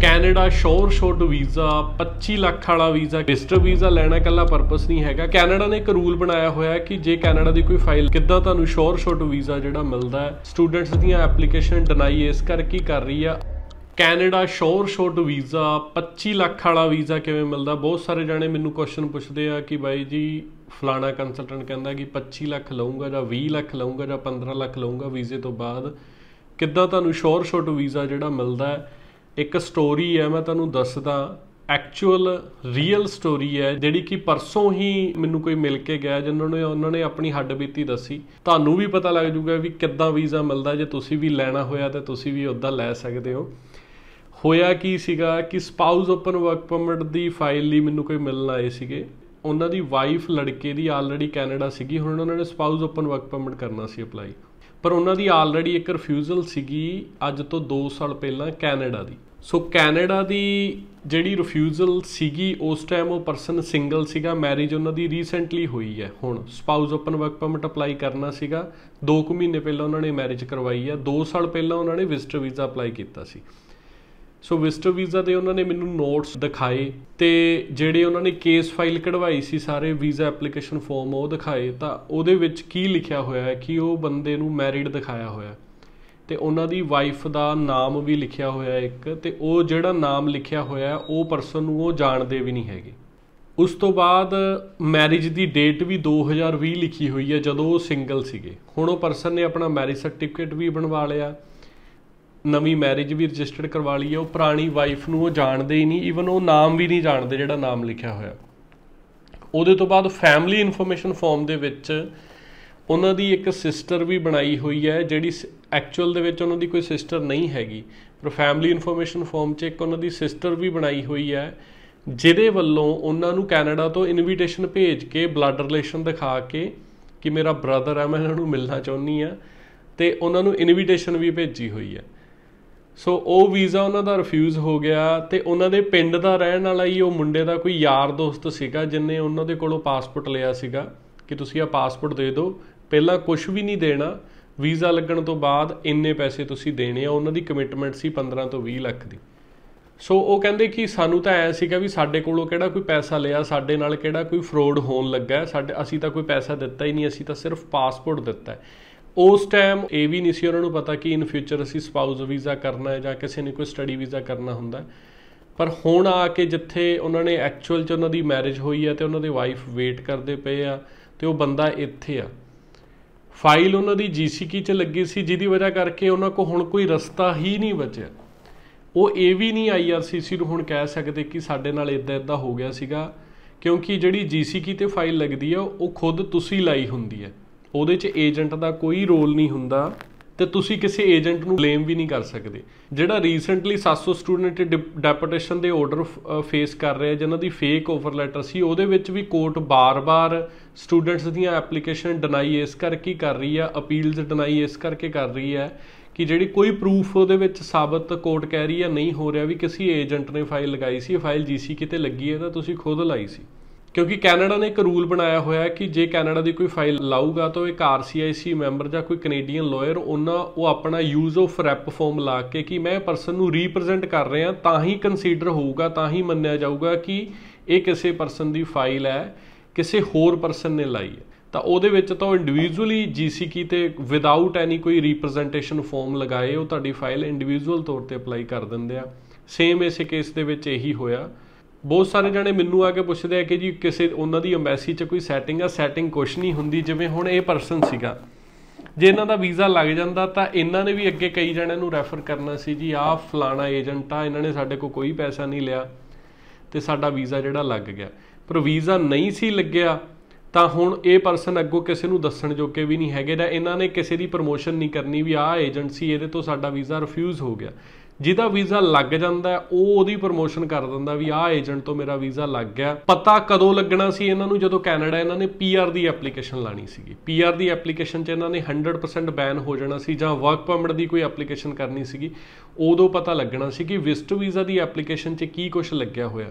Canada sure shot visa 25 lakh ਵਾਲਾ visa visitor visa ਲੈਣਾ ਕੱਲਾ ਪਰਪਸ ਨਹੀਂ ਹੈਗਾ ਕੈਨੇਡਾ ਨੇ ਇੱਕ ਰੂਲ ਬਣਾਇਆ ਹੋਇਆ ਹੈ ਕਿ ਜੇ ਕੈਨੇਡਾ ਦੀ ਕੋਈ ਫਾਈਲ ਕਿੱਦਾਂ ਤੁਹਾਨੂੰ ਸ਼ੋਰ ਸ਼ੋਟ ਵੀਜ਼ਾ ਜਿਹੜਾ ਮਿਲਦਾ ਹੈ ਸਟੂਡੈਂਟਸ ਦੀਆਂ ਐਪਲੀਕੇਸ਼ਨ ਡਿਨਾਈ ਇਸ ਕਰਕੇ ਕਰ ਰਹੀ ਆ Canada sure shot visa 25 lakh ਵਾਲਾ ਵੀਜ਼ਾ ਕਿਵੇਂ ਮਿਲਦਾ ਬਹੁਤ ਸਾਰੇ ਜਾਣੇ ਮੈਨੂੰ ਕੁਐਸਚਨ ਪੁੱਛਦੇ ਆ ਕਿ ਬਾਈ ਜੀ ਫਲਾਣਾ ਕੰਸਲਟੈਂਟ ਕਹਿੰਦਾ ਕਿ 25 ਲੱਖ ਲਵਾਂਗਾ ਜਾਂ 20 ਲੱਖ ਲਵਾਂਗਾ ਜਾਂ 15 ਲੱਖ ਲਵਾਂਗਾ ਵੀਜ਼ੇ ਤੋਂ ਬਾਅਦ ਕਿੱਦਾਂ ਤੁਹਾਨੂੰ ਸ਼ੋਰ ਸ਼ੋਟ ਵੀਜ਼ਾ ਜਿਹੜਾ ਮਿਲਦਾ ਹੈ ਇੱਕ ਸਟੋਰੀ ਹੈ ਮੈਂ ਤੁਹਾਨੂੰ ਦੱਸਦਾ ਐਕਚੁਅਲ ਰੀਅਲ ਸਟੋਰੀ ਹੈ ਜਿਹੜੀ ਕਿ ਪਰਸੋਂ ਹੀ ਮੈਨੂੰ ਕੋਈ ਮਿਲ ਕੇ ਗਿਆ ਜਿਨ੍ਹਾਂ ਨੇ ਉਹਨਾਂ ਨੇ ਆਪਣੀ ਬੀਤੀ ਦੱਸੀ ਤੁਹਾਨੂੰ ਵੀ ਪਤਾ ਲੱਗ ਜੂਗਾ ਵੀ ਕਿੱਦਾਂ ਵੀਜ਼ਾ ਮਿਲਦਾ ਜੇ ਤੁਸੀਂ ਵੀ ਲੈਣਾ ਹੋਇਆ ਤਾਂ ਤੁਸੀਂ ਵੀ ਉਦਾਂ ਲੈ ਸਕਦੇ ਹੋ ਹੋਇਆ ਕੀ ਸੀਗਾ ਕਿ ਸਪਾਊਸ ਓਪਨ ਵਰਕ ਪਰਮਿਟ ਦੀ ਫਾਈਲ ਲਈ ਮੈਨੂੰ ਕੋਈ ਮਿਲਣ ਆਏ ਸੀਗੇ ਉਹਨਾਂ ਦੀ ਵਾਈਫ ਲੜਕੇ ਦੀ ਆਲਰੇਡੀ ਕੈਨੇਡਾ ਸੀਗੀ ਹੁਣ ਉਹਨਾਂ ਨੇ ਸਪਾਊਸ ਓਪਨ ਵਰਕ ਪਰਮਿਟ ਕਰਨਾ ਸੀ ਅਪਲਾਈ ਪਰ ਉਹਨਾਂ ਦੀ ਆਲਰੇਡੀ ਇੱਕ ਰਿਫਿਊਜ਼ਲ ਸੀਗੀ ਅੱਜ ਤੋਂ 2 ਸਾਲ ਪਹਿਲਾਂ ਕੈਨੇਡਾ ਦੀ ਸੋ ਕੈਨੇਡਾ ਦੀ ਜਿਹੜੀ ਰਿਫਿਊਜ਼ਲ ਸੀਗੀ ਉਸ ਟਾਈਮ ਉਹ ਪਰਸਨ ਸਿੰਗਲ ਸੀਗਾ ਮੈਰਿਜ ਉਹਨਾਂ ਦੀ ਰੀਸੈਂਟਲੀ ਹੋਈ ਹੈ ਹੁਣ spouse open work permit apply ਕਰਨਾ ਸੀਗਾ 2 ਕੁ ਮਹੀਨੇ ਪਹਿਲਾਂ ਉਹਨਾਂ ਨੇ ਮੈਰਿਜ ਕਰਵਾਈ ਹੈ 2 ਸਾਲ ਪਹਿਲਾਂ ਉਹਨਾਂ ਨੇ ਵਿਜ਼ਟਰ ਵੀਜ਼ਾ ਅਪਲਾਈ ਕੀਤਾ ਸੀ ਸੋ ਵਿਸਟਰ ਵੀਜ਼ਾ ਦੇ ਉਹਨਾਂ ਨੇ ਮੈਨੂੰ ਨੋਟਸ ਦਿਖਾਏ ਤੇ ਜਿਹੜੇ ਉਹਨਾਂ ਨੇ ਕੇਸ ਫਾਈਲ ਕਢਵਾਈ ਸੀ ਸਾਰੇ ਵੀਜ਼ਾ ਐਪਲੀਕੇਸ਼ਨ ਫਾਰਮ ਉਹ ਦਿਖਾਏ ਤਾਂ ਉਹਦੇ ਵਿੱਚ ਕੀ ਲਿਖਿਆ ਹੋਇਆ ਹੈ ਕਿ ਉਹ ਬੰਦੇ ਨੂੰ ਮੈਰਿਡ ਦਿਖਾਇਆ ਹੋਇਆ ਤੇ ਉਹਨਾਂ ਦੀ ਵਾਈਫ ਦਾ ਨਾਮ ਵੀ ਲਿਖਿਆ ਹੋਇਆ ਇੱਕ ਤੇ ਉਹ ਜਿਹੜਾ ਨਾਮ ਲਿਖਿਆ ਹੋਇਆ ਉਹ ਪਰਸਨ ਨੂੰ ਉਹ ਜਾਣਦੇ ਵੀ ਨਹੀਂ ਹੈਗੇ ਉਸ ਤੋਂ ਬਾਅਦ ਮੈਰਿਜ ਦੀ ਡੇਟ ਵੀ 2020 ਲਿਖੀ ਹੋਈ ਹੈ ਜਦੋਂ ਉਹ ਸਿੰਗਲ ਸੀਗੇ ਹੁਣ ਉਹ ਪਰਸਨ ਨੇ ਆਪਣਾ ਮੈਰਿਜ ਸਰਟੀਫਿਕੇਟ ਵੀ ਬਣਵਾ ਲਿਆ ਨਵੀਂ ਮੈਰਿਜ ਵੀ ਰਜਿਸਟਰਡ ਕਰਵਾ ਲਈ ਹੈ ਉਹ ਪੁਰਾਣੀ ਵਾਈਫ ਨੂੰ ਉਹ ਜਾਣਦੇ ਹੀ ਨਹੀਂ ਈਵਨ ਉਹ ਨਾਮ ਵੀ ਨਹੀਂ ਜਾਣਦੇ ਜਿਹੜਾ ਨਾਮ ਲਿਖਿਆ ਹੋਇਆ ਉਹਦੇ ਤੋਂ ਬਾਅਦ ਫੈਮਿਲੀ ਇਨਫੋਰਮੇਸ਼ਨ ਫਾਰਮ ਦੇ ਵਿੱਚ ਉਹਨਾਂ ਦੀ ਇੱਕ ਸਿਸਟਰ ਵੀ ਬਣਾਈ ਹੋਈ ਹੈ ਜਿਹੜੀ ਐਕਚੁਅਲ ਦੇ ਵਿੱਚ ਉਹਨਾਂ ਦੀ ਕੋਈ ਸਿਸਟਰ ਨਹੀਂ ਹੈਗੀ ਪਰ ਫੈਮਿਲੀ ਇਨਫੋਰਮੇਸ਼ਨ ਫਾਰਮ 'ਚ ਇੱਕ ਉਹਨਾਂ ਦੀ ਸਿਸਟਰ ਵੀ ਬਣਾਈ ਹੋਈ ਹੈ ਜਿਹਦੇ ਵੱਲੋਂ ਉਹਨਾਂ ਨੂੰ ਕੈਨੇਡਾ ਤੋਂ ਇਨਵੀਟੇਸ਼ਨ ਭੇਜ ਕੇ ਬਲੱਡ ਰਿਲੇਸ਼ਨ ਦਿਖਾ ਕੇ ਕਿ ਮੇਰਾ ਬ੍ਰਦਰ ਹੈ ਮੈਂ ਇਹਨਾਂ ਨੂੰ ਮਿਲਣਾ ਚਾਹੁੰਨੀ ਆ ਤੇ ਉਹਨਾਂ ਨੂੰ ਇਨਵੀਟੇਸ਼ਨ ਵੀ ਭੇਜੀ ਹੋਈ ਹੈ ਸੋ ਉਹ ਵੀਜ਼ਾ ਉਹਨਾਂ ਦਾ ਰਿਫਿਊਜ਼ ਹੋ ਗਿਆ ਤੇ ਉਹਨਾਂ ਦੇ ਪਿੰਡ ਦਾ ਰਹਿਣ ਵਾਲਾ ਹੀ ਉਹ ਮੁੰਡੇ ਦਾ ਕੋਈ ਯਾਰ ਦੋਸਤ ਸੀਗਾ ਜਿਨੇ ਉਹਨਾਂ ਦੇ ਕੋਲੋਂ ਪਾਸਪੋਰਟ ਲਿਆ ਸੀਗਾ ਕਿ ਤੁਸੀਂ ਆ ਪਾਸਪੋਰਟ ਦੇ ਦਿਓ ਪਹਿਲਾਂ ਕੁਝ ਵੀ ਨਹੀਂ ਦੇਣਾ ਵੀਜ਼ਾ ਲੱਗਣ ਤੋਂ ਬਾਅਦ ਇੰਨੇ ਪੈਸੇ ਤੁਸੀਂ ਦੇਣੇ ਆ ਉਹਨਾਂ ਦੀ ਕਮਿਟਮੈਂਟ ਸੀ 15 ਤੋਂ 20 ਲੱਖ ਦੀ ਸੋ ਉਹ ਕਹਿੰਦੇ ਕਿ ਸਾਨੂੰ ਤਾਂ ਐ ਸੀਗਾ ਵੀ ਸਾਡੇ ਕੋਲੋਂ ਕਿਹੜਾ ਕੋਈ ਪੈਸਾ ਲਿਆ ਸਾਡੇ ਨਾਲ ਕਿਹੜਾ ਕੋਈ ਫਰੋਡ ਹੋਣ ਲੱਗਾ ਸਾਡੇ ਅਸੀਂ ਤਾਂ ਕੋਈ ਪੈਸਾ ਦਿੱਤਾ ਹੀ ਨਹੀਂ ਅਸੀਂ ਤਾਂ ਸਿਰਫ ਪਾਸਪੋਰਟ ਦਿੱਤਾ ਹੈ ਉਸ ਟਾਈਮ ਇਹ ਵੀ ਨਹੀਂ ਸੀ ਉਹਨਾਂ ਨੂੰ ਪਤਾ ਕਿ ਇਨ ਫਿਊਚਰ ਅਸੀਂ ਸਪਾਊਸ ਵੀਜ਼ਾ ਕਰਨਾ ਹੈ ਜਾਂ ਕਿਸੇ ਨੇ ਕੋਈ ਸਟੱਡੀ ਵੀਜ਼ਾ ਕਰਨਾ ਹੁੰਦਾ ਪਰ ਹੁਣ ਆ ਕੇ ਜਿੱਥੇ ਉਹਨਾਂ ਨੇ ਐਕਚੁਅਲ ਚ ਉਹਨਾਂ ਦੀ ਮੈਰਿਜ ਹੋਈ ਹੈ ਤੇ ਉਹਨਾਂ ਦੇ ਵਾਈਫ ਵੇਟ ਕਰਦੇ ਪਏ ਆ ਤੇ ਉਹ ਬੰਦਾ ਇੱਥੇ ਆ ਫਾਈਲ ਉਹਨਾਂ ਦੀ ਜੀਸੀਕੀ 'ਚ ਲੱਗੀ ਸੀ ਜਿਹਦੀ ਵਜ੍ਹਾ ਕਰਕੇ ਉਹਨਾਂ ਕੋ ਹੁਣ ਕੋਈ ਰਸਤਾ ਹੀ ਨਹੀਂ ਬਚਿਆ ਉਹ ਇਹ ਵੀ ਨਹੀਂ ਆਈਆਰਸੀਸੀ ਨੂੰ ਹੁਣ ਕਹਿ ਸਕਦੇ ਕਿ ਸਾਡੇ ਨਾਲ ਇਦਾਂ ਇਦਾਂ ਹੋ ਗਿਆ ਸੀਗਾ ਕਿਉਂਕਿ ਜਿਹੜੀ ਜੀਸੀਕੀ ਤੇ ਫਾਈਲ ਲੱਗਦੀ ਆ ਉਹ ਖੁਦ ਤੁਸੀਂ ਲਾਈ ਹੁੰਦੀ ਹੈ ਉਹਦੇ 'ਚ ਏਜੰਟ ਦਾ ਕੋਈ ਰੋਲ ਨਹੀਂ ਹੁੰਦਾ ਤੇ ਤੁਸੀਂ ਕਿਸੇ ਏਜੰਟ ਨੂੰ ਬਲੇਮ ਵੀ ਨਹੀਂ ਕਰ ਸਕਦੇ ਜਿਹੜਾ ਰੀਸੈਂਟਲੀ 700 ਸਟੂਡੈਂਟ ਡੈਪੂਟੇਸ਼ਨ ਦੇ ਆਰਡਰ ਫੇਸ ਕਰ ਰਹੇ ਜਿਨ੍ਹਾਂ ਦੀ ਫੇਕ ਆਫਰ ਲੈਟਰ ਸੀ ਉਹਦੇ ਵਿੱਚ ਵੀ ਕੋਰਟ ਬਾਰ-ਬਾਰ ਸਟੂਡੈਂਟਸ ਦੀਆਂ ਐਪਲੀਕੇਸ਼ਨ ਡਿਨਾਈ ਇਸ ਕਰਕੇ ਕਰ ਰਹੀ ਆ ਅਪੀਲਸ ਡਿਨਾਈ ਇਸ ਕਰਕੇ ਕਰ ਰਹੀ ਆ ਕਿ ਜਿਹੜੀ ਕੋਈ ਪ੍ਰੂਫ ਉਹਦੇ ਵਿੱਚ ਸਾਬਤ ਕੋਰਟ ਕਹਿ ਰਹੀ ਆ ਨਹੀਂ ਹੋ ਰਿਹਾ ਵੀ ਕਿਸੇ ਏਜੰਟ ਨੇ ਫਾਈਲ ਲਗਾਈ ਸੀ ਫਾਈਲ ਜੀਸੀ ਕਿਤੇ ਲੱਗੀ ਹੈ ਤਾਂ ਤੁਸੀਂ ਖੁਦ ਲਾਈ ਸੀ ਕਿਉਂਕਿ ਕੈਨੇਡਾ ਨੇ ਇੱਕ ਰੂਲ ਬਣਾਇਆ ਹੋਇਆ ਹੈ ਕਿ ਜੇ ਕੈਨੇਡਾ ਦੀ ਕੋਈ ਫਾਈਲ ਲਾਊਗਾ ਤਾਂ ਇੱਕ ਆਰਸੀਆਈਸੀ ਮੈਂਬਰ ਜਾਂ ਕੋਈ ਕੈਨੇਡੀਅਨ ਲਾਇਰ ਉਹਨਾਂ ਉਹ ਆਪਣਾ ਯੂਜ਼ ਆਫ ਰੈਪ ਫਾਰਮ ਲਾ ਕੇ ਕਿ ਮੈਂ ਪਰਸਨ ਨੂੰ ਰਿਪਰੈਜ਼ੈਂਟ ਕਰ ਰਿਹਾ ਤਾਂ ਹੀ ਕੰਸੀਡਰ ਹੋਊਗਾ ਤਾਂ ਹੀ ਮੰਨਿਆ ਜਾਊਗਾ ਕਿ ਇਹ ਕਿਸੇ ਪਰਸਨ ਦੀ ਫਾਈਲ ਹੈ ਕਿਸੇ ਹੋਰ ਪਰਸਨ ਨੇ ਲਾਈ ਹੈ ਤਾਂ ਉਹਦੇ ਵਿੱਚ ਤਾਂ ਇੰਡੀਵਿਜੂਅਲੀ ਜੀਸੀਕੀ ਤੇ ਵਿਦਆਊਟ ਐਨੀ ਕੋਈ ਰਿਪਰੈਜ਼ੈਂਟੇਸ਼ਨ ਫਾਰਮ ਲਗਾਏ ਉਹ ਤੁਹਾਡੀ ਫਾਈਲ ਇੰਡੀਵਿਜੂਅਲ ਤੌਰ ਤੇ ਅਪਲਾਈ ਕਰ ਦਿੰਦੇ ਆ ਸੇਮ ਇਸੇ ਕੇਸ ਦੇ ਵਿੱਚ ਇਹੀ ਹੋਇਆ ਬਹੁਤ ਸਾਰੇ ਜਣੇ ਮੈਨੂੰ ਆ ਕੇ ਪੁੱਛਦੇ ਆ ਕਿ ਜੀ ਕਿਸੇ ਉਹਨਾਂ ਦੀ ਐਮਬੈਸੀ 'ਚ ਕੋਈ ਸੈਟਿੰਗ ਆ ਸੈਟਿੰਗ ਕੁਛ ਨਹੀਂ ਹੁੰਦੀ ਜਿਵੇਂ ਹੁਣ ਇਹ ਪਰਸਨ ਸੀਗਾ ਜੇ ਇਹਨਾਂ ਦਾ ਵੀਜ਼ਾ ਲੱਗ ਜਾਂਦਾ ਤਾਂ ਇਹਨਾਂ ਨੇ ਵੀ ਅੱਗੇ ਕਈ ਜਣਿਆਂ ਨੂੰ ਰੈਫਰ ਕਰਨਾ ਸੀ ਜੀ ਆਹ ਫਲਾਣਾ ਏਜੰਟ ਆ ਇਹਨਾਂ ਨੇ ਸਾਡੇ ਕੋਲ ਕੋਈ ਪੈਸਾ ਨਹੀਂ ਲਿਆ ਤੇ ਸਾਡਾ ਵੀਜ਼ਾ ਜਿਹੜਾ ਲੱਗ ਗਿਆ ਪਰ ਵੀਜ਼ਾ ਨਹੀਂ ਸੀ ਲੱਗਿਆ ਤਾਂ ਹੁਣ ਇਹ ਪਰਸਨ ਅੱਗੋਂ ਕਿਸੇ ਨੂੰ ਦੱਸਣ ਜੋਗੇ ਵੀ ਨਹੀਂ ਹੈਗੇ ਦਾ ਇਹਨਾਂ ਨੇ ਕਿਸੇ ਦੀ ਪ੍ਰੋਮੋਸ਼ਨ ਨਹੀਂ ਕਰਨੀ ਵੀ ਆਹ ਏਜੰਸੀ ਇਹਦੇ ਤੋਂ ਸਾਡਾ ਵੀਜ਼ਾ ਰਿਫਿਊਜ਼ ਹੋ ਗਿਆ ਜਿਹਦਾ ਵੀਜ਼ਾ ਲੱਗ ਜਾਂਦਾ ਉਹ ਉਹਦੀ ਪ੍ਰੋਮੋਸ਼ਨ ਕਰ ਦਿੰਦਾ ਵੀ ਆਹ ਏਜੰਟ ਤੋਂ ਮੇਰਾ ਵੀਜ਼ਾ ਲੱਗ ਗਿਆ ਪਤਾ ਕਦੋਂ ਲੱਗਣਾ ਸੀ ਇਹਨਾਂ ਨੂੰ ਜਦੋਂ ਕੈਨੇਡਾ ਇਹਨਾਂ ਨੇ ਪੀਆਰ ਦੀ ਐਪਲੀਕੇਸ਼ਨ ਲਾਣੀ ਸੀਗੀ ਪੀਆਰ ਦੀ ਐਪਲੀਕੇਸ਼ਨ 'ਚ ਇਹਨਾਂ ਨੇ 100% ਬੈਨ ਹੋ ਜਾਣਾ ਸੀ ਜਾਂ ਵਰਕ ਪਰਮਿਟ ਦੀ ਕੋਈ ਐਪਲੀਕੇਸ਼ਨ ਕਰਨੀ ਸੀਗੀ ਉਦੋਂ ਪਤਾ ਲੱਗਣਾ ਸੀ ਕਿ ਵਿਜ਼ਟ ਵੀਜ਼ਾ ਦੀ ਐਪਲੀਕੇਸ਼ਨ 'ਚ ਕੀ ਕੁਝ ਲੱਗਿਆ ਹੋਇਆ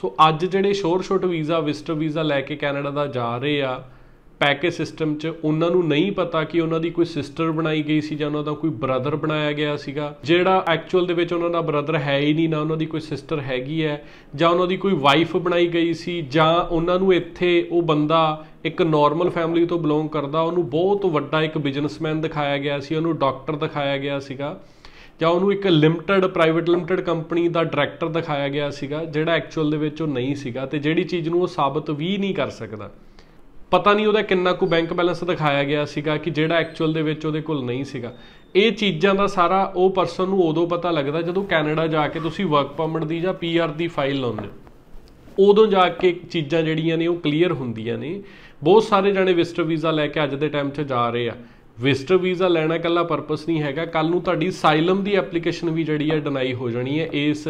ਸੋ ਅੱਜ ਜਿਹੜੇ sure shot visa visitor visa ਲੈ ਕੇ ਕੈਨੇਡਾ ਦਾ ਜਾ ਰਹੇ ਆ ਪੈਕੇਜ ਸਿਸਟਮ 'ਚ ਉਹਨਾਂ ਨੂੰ ਨਹੀਂ ਪਤਾ ਕਿ ਉਹਨਾਂ ਦੀ ਕੋਈ ਸਿਸਟਰ ਬਣਾਈ ਗਈ ਸੀ ਜਾਂ ਉਹਨਾਂ ਦਾ ਕੋਈ ਬ੍ਰਦਰ ਬਣਾਇਆ ਗਿਆ ਸੀਗਾ ਜਿਹੜਾ ਐਕਚੁਅਲ ਦੇ ਵਿੱਚ ਉਹਨਾਂ ਦਾ ਬ੍ਰਦਰ ਹੈ ਹੀ ਨਹੀਂ ਨਾ ਉਹਨਾਂ ਦੀ ਕੋਈ ਸਿਸਟਰ ਹੈਗੀ ਹੈ ਜਾਂ ਉਹਨਾਂ ਦੀ ਕੋਈ ਵਾਈਫ ਬਣਾਈ ਗਈ ਸੀ ਜਾਂ ਉਹਨਾਂ ਨੂੰ ਇੱਥੇ ਉਹ ਬੰਦਾ ਇੱਕ ਨਾਰਮਲ ਫੈਮਿਲੀ ਤੋਂ ਬਿਲੋਂਗ ਕਰਦਾ ਉਹਨੂੰ ਬਹੁਤ ਵੱਡਾ ਇੱਕ ਬਿਜ਼ਨਸਮੈਨ ਦਿਖਾਇਆ ਗਿਆ ਸੀ ਉਹਨੂੰ ਡਾਕਟਰ ਦਿਖਾਇਆ ਗਿਆ ਸੀਗਾ ਜਾਂ ਉਹਨੂੰ ਇੱਕ ਲਿਮਟਿਡ ਪ੍ਰਾਈਵੇਟ ਲਿਮਟਿਡ ਕੰਪਨੀ ਦਾ ਡਾਇਰੈਕਟਰ ਦਿਖਾਇਆ ਗਿਆ ਸੀਗਾ ਜਿਹੜਾ ਐਕਚੁਅਲ ਦੇ ਵਿੱਚ ਉਹ ਨਹੀਂ ਸੀਗਾ ਤੇ ਜਿਹੜੀ ਚੀਜ਼ ਨੂੰ ਉਹ ਸਾਬਤ ਵੀ ਨਹੀਂ ਕਰ ਸਕਦਾ ਪਤਾ ਨਹੀਂ ਉਹਦਾ ਕਿੰਨਾ ਕੁ ਬੈਂਕ ਬੈਲੈਂਸ ਦਿਖਾਇਆ ਗਿਆ ਸੀਗਾ ਕਿ ਜਿਹੜਾ ਐਕਚੁਅਲ ਦੇ ਵਿੱਚ ਉਹਦੇ ਕੋਲ ਨਹੀਂ ਸੀਗਾ ਇਹ ਚੀਜ਼ਾਂ ਦਾ ਸਾਰਾ ਉਹ ਪਰਸਨ ਨੂੰ ਉਦੋਂ ਪਤਾ ਲੱਗਦਾ ਜਦੋਂ ਕੈਨੇਡਾ ਜਾ ਕੇ ਤੁਸੀਂ ਵਰਕ ਪਰਮਿਟ ਦੀ ਜਾਂ ਪੀਆਰ ਦੀ ਫਾਈਲ ਲਾਉਂਦੇ ਹੋ ਉਦੋਂ ਜਾ ਕੇ ਚੀਜ਼ਾਂ ਜਿਹੜੀਆਂ ਨੇ ਉਹ ਕਲੀਅਰ ਹੁੰਦੀਆਂ ਨੇ ਬਹੁਤ ਸਾਰੇ ਜਣੇ ਵਿਸਟਰ ਵੀਜ਼ਾ ਲੈ ਕੇ ਅੱਜ ਦੇ ਟਾਈਮ 'ਚ ਜਾ ਰਹੇ ਆ ਵਿਜ਼ਟਰ ਵੀਜ਼ਾ ਲੈਣਾ ਇਕੱਲਾ ਪਰਪਸ ਨਹੀਂ ਹੈਗਾ ਕੱਲ ਨੂੰ ਤੁਹਾਡੀ ਸਾਈਲਮ ਦੀ ਐਪਲੀਕੇਸ਼ਨ ਵੀ ਜਿਹੜੀ ਹੈ ਡਿਨਾਈ ਹੋ ਜਾਣੀ ਹੈ ਇਸ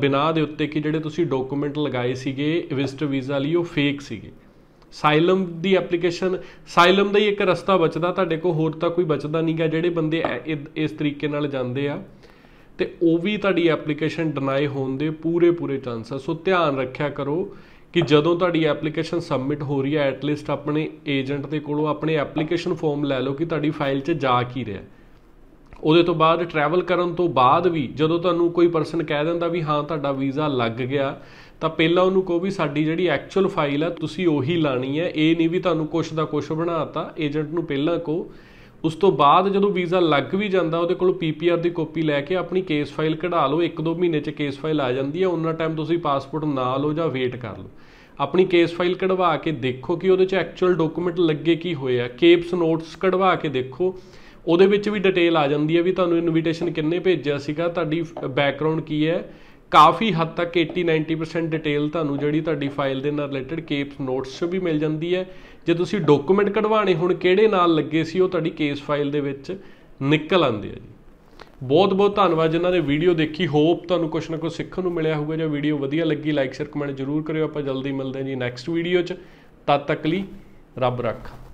ਬਿਨਾ ਦੇ ਉੱਤੇ ਕਿ ਜਿਹੜੇ ਤੁਸੀਂ ਡਾਕੂਮੈਂਟ ਲਗਾਏ ਸੀਗੇ ਵਿਜ਼ਟਰ ਵੀਜ਼ਾ ਲਈ ਉਹ ਫੇਕ ਸੀਗੇ ਸਾਈਲਮ ਦੀ ਐਪਲੀਕੇਸ਼ਨ ਸਾਈਲਮ ਦਾ ਹੀ ਇੱਕ ਰਸਤਾ ਬਚਦਾ ਤੁਹਾਡੇ ਕੋਲ ਹੋਰ ਤਾਂ ਕੋਈ ਬਚਦਾ ਨਹੀਂਗਾ ਜਿਹੜੇ ਬੰਦੇ ਇਸ ਤਰੀਕੇ ਨਾਲ ਜਾਂਦੇ ਆ ਤੇ ਉਹ ਵੀ ਤੁਹਾਡੀ ਐਪਲੀਕੇਸ਼ਨ ਡਿਨਾਈ ਹੋਣ ਦੇ ਪੂਰੇ ਪੂਰੇ ਚਾਂਸਸ ਸੋ ਧਿਆਨ ਰੱਖਿਆ ਕਰੋ ਕਿ ਜਦੋਂ ਤੁਹਾਡੀ ਐਪਲੀਕੇਸ਼ਨ ਸਬਮਿਟ ਹੋ ਰਹੀ ਹੈ ਐਟ ਲੀਸਟ ਆਪਣੇ ਏਜੰਟ ਦੇ ਕੋਲੋਂ ਆਪਣੇ ਐਪਲੀਕੇਸ਼ਨ ਫਾਰਮ ਲੈ ਲਓ ਕਿ ਤੁਹਾਡੀ ਫਾਈਲ 'ਚ ਜਾ ਕੀ ਰਿਹਾ ਉਹਦੇ ਤੋਂ ਬਾਅਦ ਟਰੈਵਲ ਕਰਨ ਤੋਂ ਬਾਅਦ ਵੀ ਜਦੋਂ ਤੁਹਾਨੂੰ ਕੋਈ ਪਰਸਨ ਕਹਿ ਦਿੰਦਾ ਵੀ ਹਾਂ ਤੁਹਾਡਾ ਵੀਜ਼ਾ ਲੱਗ ਗਿਆ ਤਾਂ ਪਹਿਲਾਂ ਉਹਨੂੰ ਕਹੋ ਵੀ ਸਾਡੀ ਜਿਹੜੀ ਐਕਚੁਅਲ ਫਾਈਲ ਆ ਤੁਸੀਂ ਉਹੀ ਲਾਣੀ ਹੈ ਇਹ ਨਹੀਂ ਵੀ ਤੁਹਾਨੂੰ ਕੁਛ ਦਾ ਕੁਛ ਬਣਾਤਾ ਏਜੰਟ ਨੂੰ ਪਹਿਲਾਂ ਕਹੋ ਉਸ ਤੋਂ ਬਾਅਦ ਜਦੋਂ ਵੀਜ਼ਾ ਲੱਗ ਵੀ ਜਾਂਦਾ ਉਹਦੇ ਕੋਲ ਪੀਪੀਆਰ ਦੀ ਕਾਪੀ ਲੈ ਕੇ ਆਪਣੀ ਕੇਸ ਫਾਈਲ ਕਢਾ ਲਓ 1-2 ਮਹੀਨੇ 'ਚ ਕੇਸ ਫਾਈਲ ਆ ਜਾਂਦੀ ਹੈ ਉਹਨਾਂ ਟਾਈਮ ਤੁਸੀਂ ਪਾਸਪੋਰਟ ਨਾ ਲਓ ਜਾਂ ਵੇਟ ਕਰ ਲਓ ਆਪਣੀ ਕੇਸ ਫਾਈਲ ਕਢਵਾ ਕੇ ਦੇਖੋ ਕਿ ਉਹਦੇ 'ਚ ਐਕਚੁਅਲ ਡਾਕੂਮੈਂਟ ਲੱਗੇ ਕੀ ਹੋਏ ਆ ਕੇਪਸ ਨੋਟਸ ਕਢਵਾ ਕੇ ਦੇਖੋ ਉਹਦੇ ਵਿੱਚ ਵੀ ਡਿਟੇਲ ਆ ਜਾਂਦੀ ਹੈ ਵੀ ਤੁਹਾਨੂੰ ਇਨਵੀਟੇਸ਼ਨ ਕਿੰਨੇ ਭੇਜਿਆ ਸੀਗਾ ਤੁਹਾਡੀ ਬੈਕਗ੍ਰਾਉਂਡ ਕੀ ਹੈ ਕਾਫੀ ਹੱਦ ਤੱਕ 80 90% ਡਿਟੇਲ ਤੁਹਾਨੂੰ ਜਿਹੜੀ ਤੁਹਾਡੀ ਫਾਈਲ ਦੇ ਨਾਲ ਰਿਲੇਟਡ ਕੇਸ ਨੋਟਸ 'ਚ ਵੀ ਮਿਲ ਜਾਂਦੀ ਹੈ ਜੇ ਤੁਸੀਂ ਡਾਕੂਮੈਂਟ ਕਢਵਾਣੇ ਹੁਣ ਕਿਹੜੇ ਨਾਲ ਲੱਗੇ ਸੀ ਉਹ ਤੁਹਾਡੀ ਕੇਸ ਫਾਈਲ ਦੇ ਵਿੱਚ ਨਿਕਲ ਆਉਂਦੇ ਆ ਜੀ ਬਹੁਤ ਬਹੁਤ ਧੰਨਵਾਦ ਜਿਨ੍ਹਾਂ ਨੇ ਵੀਡੀਓ ਦੇਖੀ ਹੋਪ ਤੁਹਾਨੂੰ ਕੁਝ ਨਾ ਕੁਝ ਸਿੱਖਣ ਨੂੰ ਮਿਲਿਆ ਹੋਊਗਾ ਜਾਂ ਵੀਡੀਓ ਵਧੀਆ ਲੱਗੀ ਲਾਈਕ ਸ਼ੇਅਰ ਕਮੈਂਟ ਜ਼ਰੂਰ ਕਰਿਓ ਆਪਾਂ ਜਲਦੀ ਮਿਲਦੇ ਹਾਂ ਜੀ ਨੈਕਸਟ ਵੀਡੀਓ 'ਚ ਤਦ ਤੱਕ ਲਈ ਰੱਬ ਰੱਖਾ